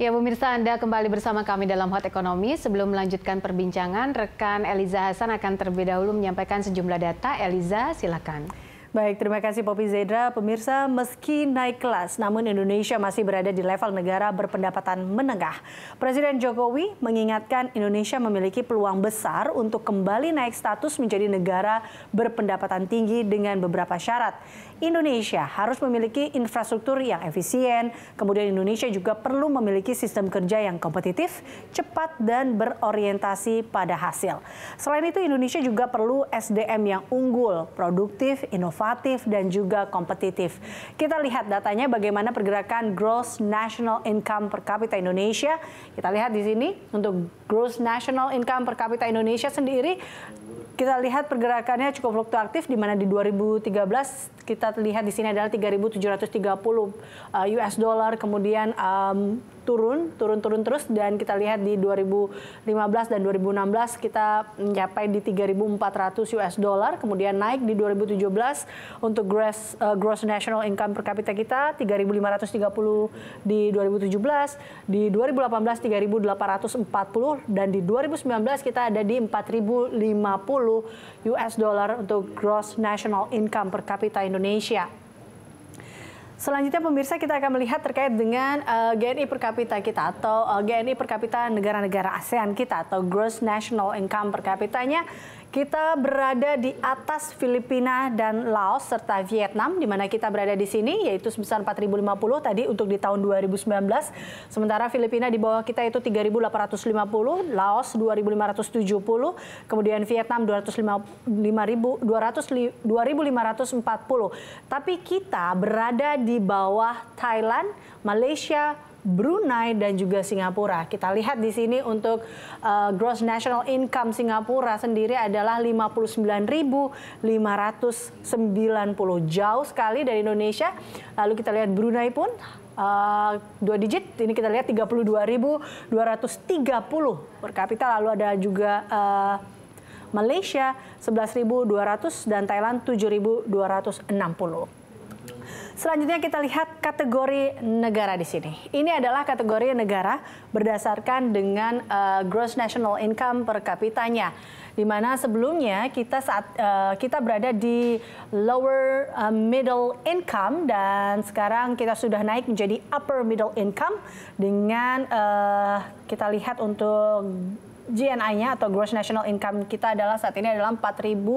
Ya pemirsa Anda kembali bersama kami dalam Hot Ekonomi. Sebelum melanjutkan perbincangan, rekan Eliza Hasan akan terlebih dahulu menyampaikan sejumlah data. Eliza, silakan. Baik, terima kasih Popi Zedra. Pemirsa, meski naik kelas, namun Indonesia masih berada di level negara berpendapatan menengah. Presiden Jokowi mengingatkan Indonesia memiliki peluang besar untuk kembali naik status menjadi negara berpendapatan tinggi dengan beberapa syarat. Indonesia harus memiliki infrastruktur yang efisien, kemudian Indonesia juga perlu memiliki sistem kerja yang kompetitif, cepat, dan berorientasi pada hasil. Selain itu, Indonesia juga perlu SDM yang unggul, produktif, inovatif, inovatif dan juga kompetitif. Kita lihat datanya bagaimana pergerakan gross national income per kapita Indonesia. Kita lihat di sini untuk gross national income per kapita Indonesia sendiri kita lihat pergerakannya cukup fluktuatif di mana di 2013 kita lihat di sini adalah 3.730 US eh, dollar kemudian um, turun, turun-turun terus dan kita lihat di 2015 dan 2016 kita mencapai di 3.400 US dollar, kemudian naik di 2017 untuk gross uh, gross national income per kapita kita 3.530 di 2017, di 2018 3.840 dan di 2019 kita ada di 4.050 US dollar untuk gross national income per kapita Indonesia. Selanjutnya pemirsa kita akan melihat terkait dengan uh, eh, GNI per kapita kita atau uh, eh, GNI per kapita negara-negara ASEAN kita atau gross national income per kapitanya kita berada di atas Filipina dan Laos serta Vietnam di mana kita berada di sini yaitu sebesar 4050 tadi untuk di tahun 2019. Sementara Filipina di bawah kita itu 3850, Laos 2570, kemudian Vietnam 2540. Tapi kita berada di bawah Thailand, Malaysia, Brunei dan juga Singapura. Kita lihat di sini untuk uh, gross national income Singapura sendiri adalah 59.590 jauh sekali dari Indonesia. Lalu kita lihat Brunei pun Uh, dua digit ini kita lihat 32.230 per kapita lalu ada juga uh, Malaysia 11.200 dan Thailand 7.260. Selanjutnya kita lihat kategori negara di sini. Ini adalah kategori negara berdasarkan dengan uh, gross national income per kapitanya. Di mana sebelumnya kita saat uh, kita berada di lower uh, middle income dan sekarang kita sudah naik menjadi upper middle income dengan uh, kita lihat untuk GNI-nya atau gross national income kita adalah saat ini adalah 4046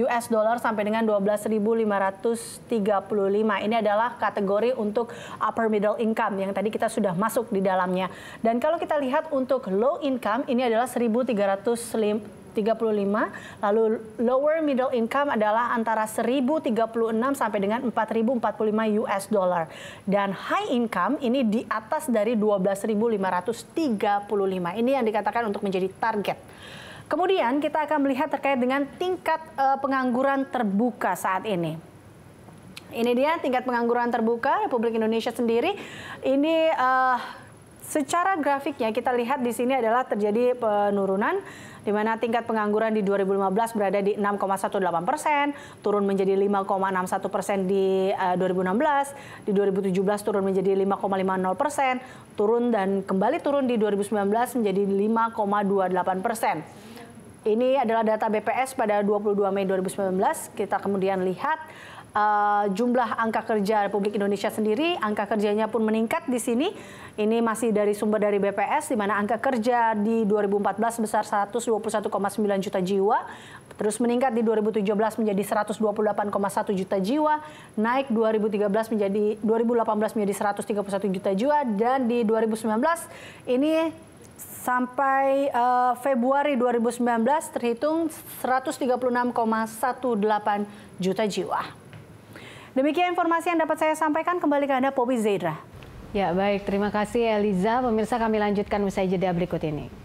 US dollar sampai dengan 12.535. Ini adalah kategori untuk upper middle income yang tadi kita sudah masuk di dalamnya. Dan kalau kita lihat untuk low income ini adalah 1.300 35, lalu lower middle income adalah antara 1036 sampai dengan 4045 US dollar. Dan high income ini di atas dari 12535. Ini yang dikatakan untuk menjadi target. Kemudian kita akan melihat terkait dengan tingkat uh, pengangguran terbuka saat ini. Ini dia tingkat pengangguran terbuka Republik Indonesia sendiri. Ini uh, secara grafiknya kita lihat di sini adalah terjadi penurunan di mana tingkat pengangguran di 2015 berada di 6,18 persen, turun menjadi 5,61 persen di uh, eh, 2016, di 2017 turun menjadi 5,50 persen, turun dan kembali turun di 2019 menjadi 5,28 persen. Ini adalah data BPS pada 22 Mei 2019. Kita kemudian lihat uh, jumlah angka kerja Republik Indonesia sendiri, angka kerjanya pun meningkat di sini. Ini masih dari sumber dari BPS, di mana angka kerja di 2014 sebesar 121,9 juta jiwa, terus meningkat di 2017 menjadi 128,1 juta jiwa, naik 2013 menjadi 2018 menjadi 131 juta jiwa, dan di 2019 ini sampai uh, Februari 2019 terhitung 136,18 juta jiwa. Demikian informasi yang dapat saya sampaikan kembali ke Anda Popi Zedra. Ya, baik. Terima kasih Eliza. Pemirsa kami lanjutkan usai jeda berikut ini.